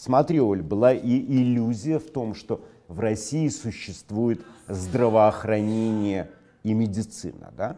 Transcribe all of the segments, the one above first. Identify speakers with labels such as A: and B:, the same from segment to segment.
A: Смотри, Оль, была и иллюзия в том, что в России существует здравоохранение и медицина, да?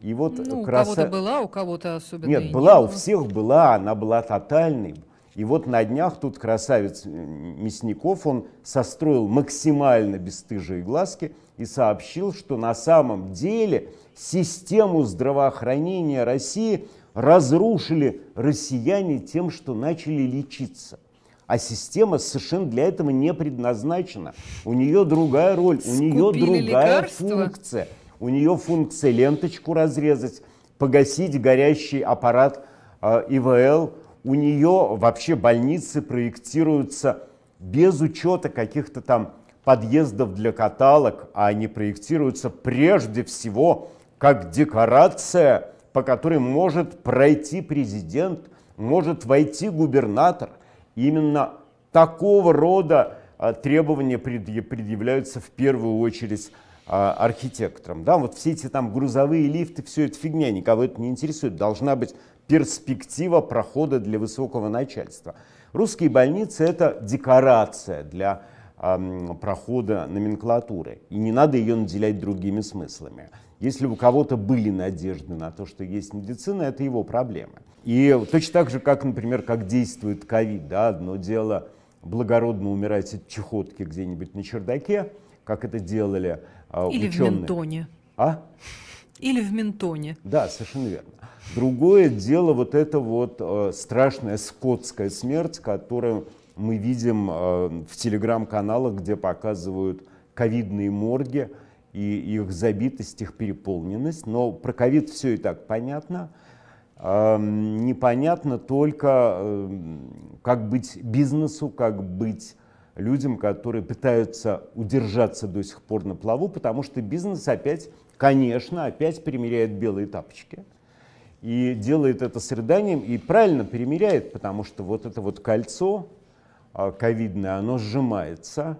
A: И вот ну, краса... у кого-то
B: была, у кого-то особенно Нет, была, не у всех
A: была, она была тотальной. И вот на днях тут красавец Мясников, он состроил максимально бесстыжие глазки и сообщил, что на самом деле систему здравоохранения России разрушили россияне тем, что начали лечиться. А система совершенно для этого не предназначена. У нее другая роль, Скупили у нее другая лекарства. функция. У нее функция ленточку разрезать, погасить горящий аппарат э, ИВЛ. У нее вообще больницы проектируются без учета каких-то там подъездов для каталог, а они проектируются прежде всего как декорация, по которой может пройти президент, может войти губернатор – Именно такого рода а, требования предъявляются в первую очередь а, архитекторам. Да, вот все эти там грузовые лифты, все это фигня, никого это не интересует. Должна быть перспектива прохода для высокого начальства. Русские больницы – это декорация для э, прохода номенклатуры, и не надо ее наделять другими смыслами. Если у кого-то были надежды на то, что есть медицина, это его проблема. И точно так же, как, например, как действует ковид. Да? Одно дело благородно умирать от чехотки где-нибудь на чердаке, как это делали а, Или ученые. в ментоне. А? Или в ментоне. Да, совершенно верно. Другое дело вот эта вот э, страшная скотская смерть, которую мы видим э, в телеграм-каналах, где показывают ковидные морги и их забитость, их переполненность. Но про ковид все и так понятно непонятно только, эм, как быть бизнесу, как быть людям, которые пытаются удержаться до сих пор на плаву, потому что бизнес опять, конечно, опять примеряет белые тапочки. И делает это с рыданием, и правильно перемеряет, потому что вот это вот кольцо а, ковидное, оно сжимается,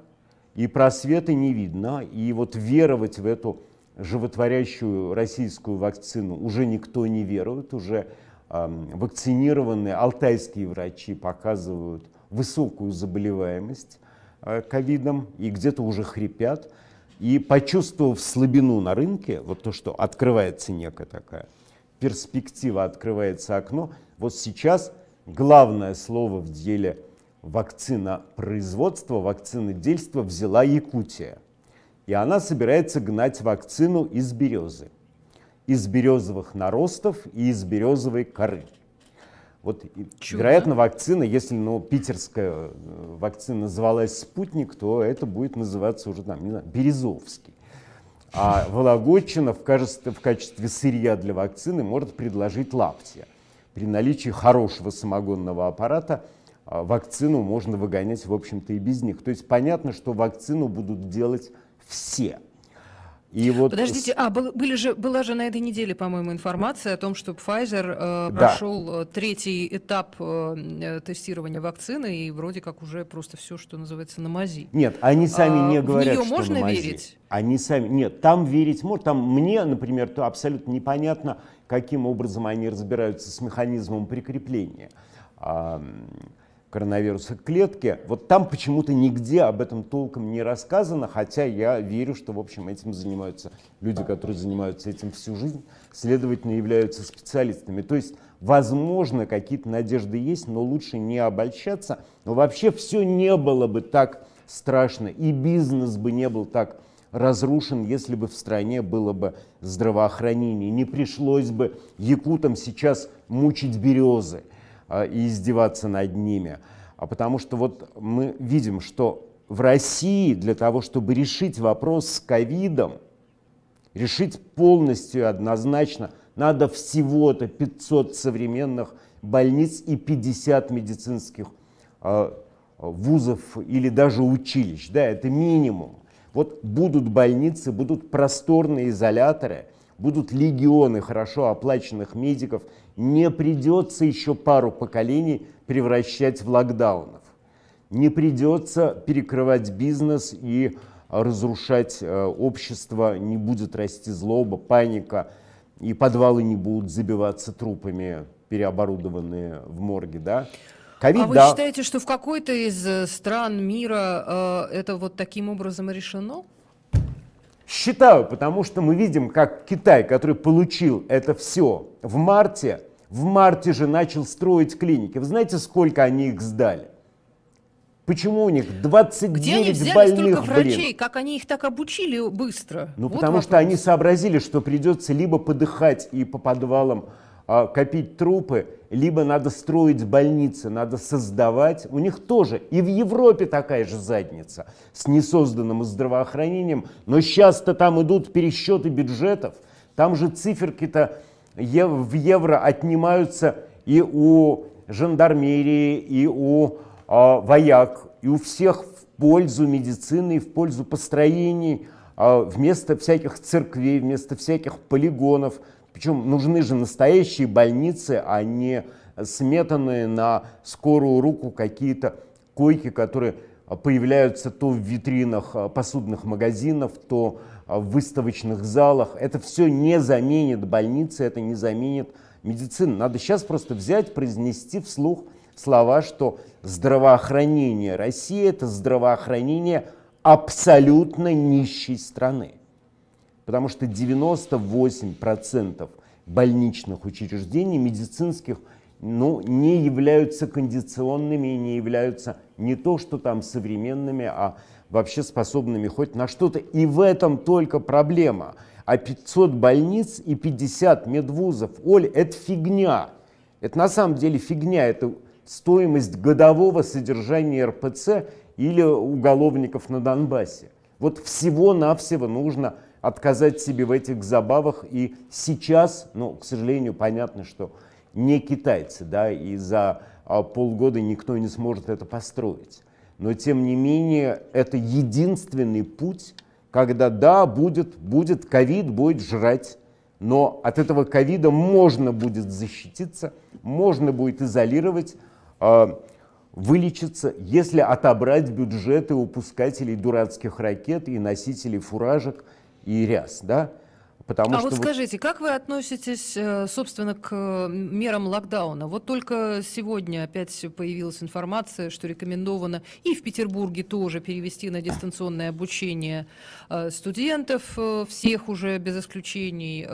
A: и просвета не видно, и вот веровать в эту животворящую российскую вакцину уже никто не верует, уже вакцинированные алтайские врачи показывают высокую заболеваемость э, ковидом и где-то уже хрипят. И почувствовав слабину на рынке, вот то, что открывается некая такая перспектива, открывается окно, вот сейчас главное слово в деле вакцина производства, вакцина дельства взяла Якутия и она собирается гнать вакцину из березы, из березовых наростов и из березовой коры. Вот, Чудо. вероятно, вакцина, если ну, питерская э, вакцина называлась «Спутник», то это будет называться уже, там, не знаю, «Березовский». А Вологодчина в качестве, в качестве сырья для вакцины может предложить лаптия. При наличии хорошего самогонного аппарата а, вакцину можно выгонять, в общем-то, и без них. То есть понятно, что вакцину будут делать все. И вот... Подождите,
B: а были же, была же на этой неделе, по-моему, информация о том, что Pfizer э, да. прошел э, третий этап э, э, тестирования вакцины, и вроде как уже просто все, что называется, на мази. Нет, они сами а, не говорят, в нее что можно на мази. верить?
A: Они сами... Нет, там верить можно. Там мне, например, то абсолютно непонятно, каким образом они разбираются с механизмом прикрепления коронавируса клетки, вот там почему-то нигде об этом толком не рассказано, хотя я верю, что, в общем, этим занимаются люди, которые занимаются этим всю жизнь, следовательно, являются специалистами. То есть, возможно, какие-то надежды есть, но лучше не обольщаться. Но вообще все не было бы так страшно, и бизнес бы не был так разрушен, если бы в стране было бы здравоохранение. Не пришлось бы якутам сейчас мучить березы – а, и издеваться над ними. а Потому что вот мы видим, что в России для того, чтобы решить вопрос с ковидом, решить полностью и однозначно, надо всего-то 500 современных больниц и 50 медицинских а, вузов или даже училищ. Да, это минимум. Вот будут больницы, будут просторные изоляторы, будут легионы хорошо оплаченных медиков, не придется еще пару поколений превращать в локдаунов. Не придется перекрывать бизнес и разрушать э, общество, не будет расти злоба, паника, и подвалы не будут забиваться трупами, переоборудованные в морге, да? COVID, а вы да.
B: считаете, что в какой-то из э, стран мира э, это вот таким образом решено?
A: Считаю, потому что мы видим, как Китай, который получил это все в марте, в марте же начал строить клиники. Вы знаете, сколько они их сдали? Почему у них 29 Где они взяли больных, столько врачей? Блин?
B: Как они их так обучили быстро? Ну, вот потому вопрос. что
A: они сообразили, что придется либо подыхать и по подвалам а, копить трупы, либо надо строить больницы, надо создавать. У них тоже и в Европе такая же задница с несозданным здравоохранением. Но сейчас-то там идут пересчеты бюджетов, там же циферки-то в евро отнимаются и у жандармерии, и у э, вояк, и у всех в пользу медицины, и в пользу построений, э, вместо всяких церквей, вместо всяких полигонов – причем нужны же настоящие больницы, а не сметанные на скорую руку какие-то койки, которые а, появляются то в витринах а, посудных магазинов, то а, в выставочных залах. Это все не заменит больницы, это не заменит медицину. Надо сейчас просто взять, произнести вслух слова, что здравоохранение России – это здравоохранение абсолютно нищей страны потому что 98% больничных учреждений медицинских ну, не являются кондиционными и не являются не то, что там современными, а вообще способными хоть на что-то. И в этом только проблема. А 500 больниц и 50 медвузов, Оль, это фигня. Это на самом деле фигня, это стоимость годового содержания РПЦ или уголовников на Донбассе. Вот всего-навсего нужно отказать себе в этих забавах. И сейчас, ну, к сожалению, понятно, что не китайцы, да, и за а, полгода никто не сможет это построить. Но тем не менее, это единственный путь, когда да, будет, будет ковид, будет жрать, но от этого ковида можно будет защититься, можно будет изолировать, а, вылечиться, если отобрать бюджеты у пускателей дурацких ракет и носителей фуражек – и ряс, да, Потому а что вот скажите,
B: как вы относитесь, э, собственно, к э, мерам локдауна? Вот только сегодня опять появилась информация, что рекомендовано и в Петербурге тоже перевести на дистанционное обучение э, студентов, всех уже без исключений.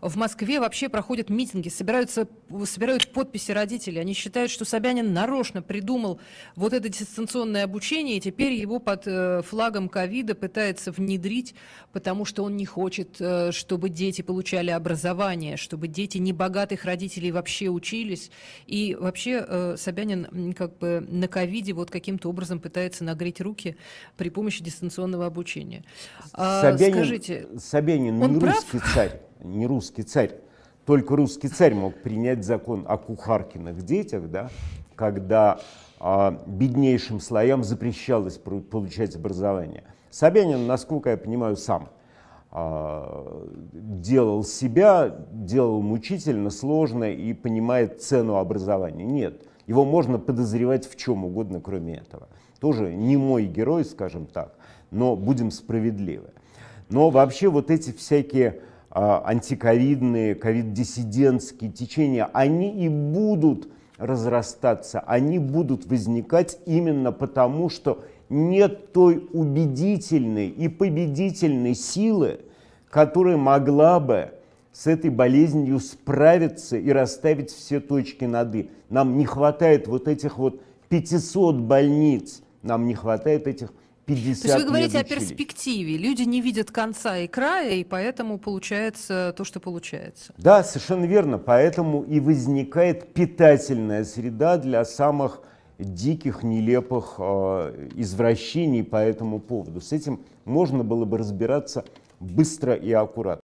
B: В Москве вообще проходят митинги, собираются, собирают подписи родителей. Они считают, что Собянин нарочно придумал вот это дистанционное обучение, и теперь его под флагом ковида пытается внедрить, потому что он не хочет чтобы дети получали образование, чтобы дети небогатых родителей вообще учились. И вообще э, Собянин как бы на ковиде вот каким-то образом пытается нагреть руки при помощи дистанционного обучения. А, Собянин, Скажите,
A: Собянин он не прав? русский царь, не русский царь. Только русский царь мог принять закон о кухаркиных детях, да, когда а, беднейшим слоям запрещалось получать образование. Собянин, насколько я понимаю, сам а, делал себя, делал мучительно, сложно и понимает цену образования. Нет, его можно подозревать в чем угодно, кроме этого. Тоже не мой герой, скажем так, но будем справедливы. Но вообще вот эти всякие а, антиковидные, ковид-диссидентские течения, они и будут разрастаться, они будут возникать именно потому, что нет той убедительной и победительной силы, которая могла бы с этой болезнью справиться и расставить все точки над «и». Нам не хватает вот этих вот 500 больниц, нам не хватает этих 50 То есть вы говорите о
B: перспективе. Люди не видят конца и края, и поэтому получается то, что получается.
A: Да, совершенно верно. Поэтому и возникает питательная среда для самых диких, нелепых э, извращений по этому поводу. С этим можно было бы разбираться быстро и аккуратно.